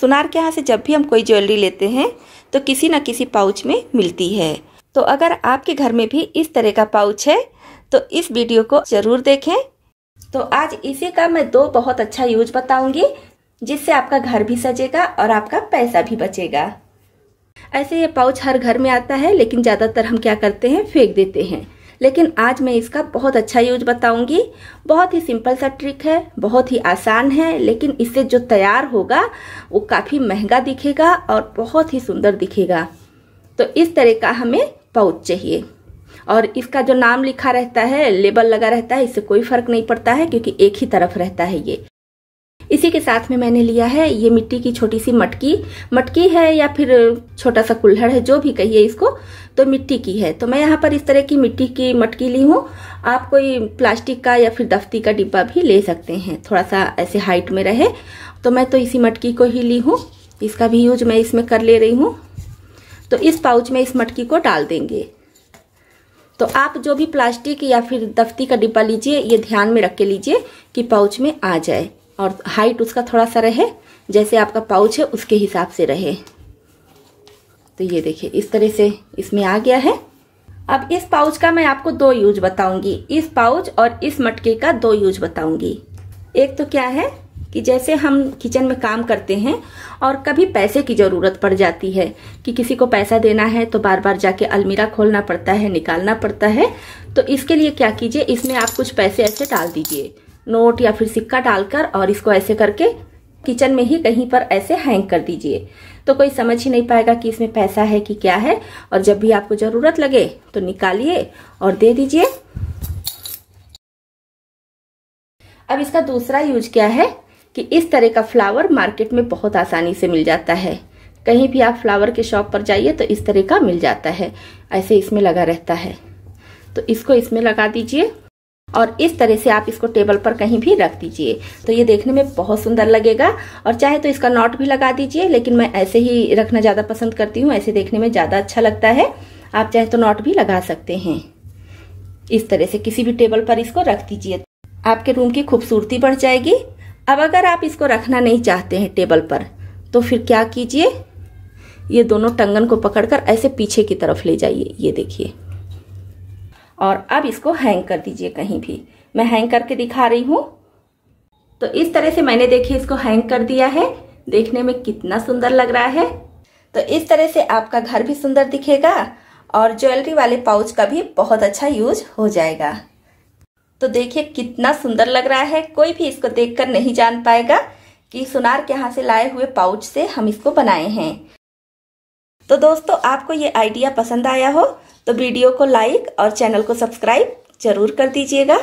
सुनार के यहाँ से जब भी हम कोई ज्वेलरी लेते हैं तो किसी न किसी पाउच में मिलती है तो अगर आपके घर में भी इस तरह का पाउच है तो इस वीडियो को जरूर देखें तो आज इसी का मैं दो बहुत अच्छा यूज बताऊंगी जिससे आपका घर भी सजेगा और आपका पैसा भी बचेगा ऐसे ये पाउच हर घर में आता है लेकिन ज़्यादातर हम क्या करते हैं फेंक देते हैं लेकिन आज मैं इसका बहुत अच्छा यूज बताऊंगी बहुत ही सिंपल सा ट्रिक है बहुत ही आसान है लेकिन इससे जो तैयार होगा वो काफ़ी महंगा दिखेगा और बहुत ही सुंदर दिखेगा तो इस तरह का हमें पाउच चाहिए और इसका जो नाम लिखा रहता है लेबल लगा रहता है इससे कोई फर्क नहीं पड़ता है क्योंकि एक ही तरफ रहता है ये इसी के साथ में मैंने लिया है ये मिट्टी की छोटी सी मटकी मटकी है या फिर छोटा सा कुल्हड़ है जो भी कहिए इसको तो मिट्टी की है तो मैं यहाँ पर इस तरह की मिट्टी की मटकी ली हूँ आप कोई प्लास्टिक का या फिर दफ्ती का डिब्बा भी ले सकते हैं थोड़ा सा ऐसे हाइट में रहे तो मैं तो इसी मटकी को ही ली हूँ इसका भी यूज मैं इसमें कर ले रही हूँ तो इस पाउच में इस मटकी को डाल देंगे तो आप जो भी प्लास्टिक या फिर दफ्ती का डिब्बा लीजिए ये ध्यान में रख के लीजिए कि पाउच में आ जाए और हाइट उसका थोड़ा सा रहे जैसे आपका पाउच है उसके हिसाब से रहे तो ये देखिए इस तरह से इसमें आ गया है अब इस पाउच का मैं आपको दो यूज बताऊंगी इस पाउच और इस मटके का दो यूज बताऊंगी एक तो क्या है कि जैसे हम किचन में काम करते हैं और कभी पैसे की ज़रूरत पड़ जाती है कि किसी को पैसा देना है तो बार बार जाके अलमीरा खोलना पड़ता है निकालना पड़ता है तो इसके लिए क्या कीजिए इसमें आप कुछ पैसे ऐसे डाल दीजिए नोट या फिर सिक्का डालकर और इसको ऐसे करके किचन में ही कहीं पर ऐसे हैंग कर दीजिए तो कोई समझ ही नहीं पाएगा कि इसमें पैसा है कि क्या है और जब भी आपको ज़रूरत लगे तो निकालिए और दे दीजिए अब इसका दूसरा यूज क्या है कि इस तरह का फ्लावर मार्केट में बहुत आसानी से मिल जाता है कहीं भी आप फ्लावर के शॉप पर जाइए तो इस तरह का मिल जाता है ऐसे इसमें लगा रहता है तो इसको इसमें लगा दीजिए और इस तरह से आप इसको टेबल पर कहीं भी रख दीजिए तो ये देखने में बहुत सुंदर लगेगा और चाहे तो इसका नॉट भी लगा दीजिए लेकिन मैं ऐसे ही रखना ज़्यादा पसंद करती हूँ ऐसे देखने में ज़्यादा अच्छा लगता है आप चाहे तो नॉट भी लगा सकते हैं इस तरह से किसी भी टेबल पर इसको रख दीजिए आपके रूम की खूबसूरती बढ़ जाएगी अब अगर आप इसको रखना नहीं चाहते हैं टेबल पर तो फिर क्या कीजिए ये दोनों टंगन को पकड़कर ऐसे पीछे की तरफ ले जाइए ये देखिए और अब इसको हैंग कर दीजिए कहीं भी मैं हैंग करके दिखा रही हूँ तो इस तरह से मैंने देखिए इसको हैंग कर दिया है देखने में कितना सुंदर लग रहा है तो इस तरह से आपका घर भी सुंदर दिखेगा और ज्वेलरी वाले पाउच का भी बहुत अच्छा यूज हो जाएगा तो देखिए कितना सुंदर लग रहा है कोई भी इसको देखकर नहीं जान पाएगा कि सुनार के यहाँ से लाए हुए पाउच से हम इसको बनाए हैं तो दोस्तों आपको ये आइडिया पसंद आया हो तो वीडियो को लाइक और चैनल को सब्सक्राइब जरूर कर दीजिएगा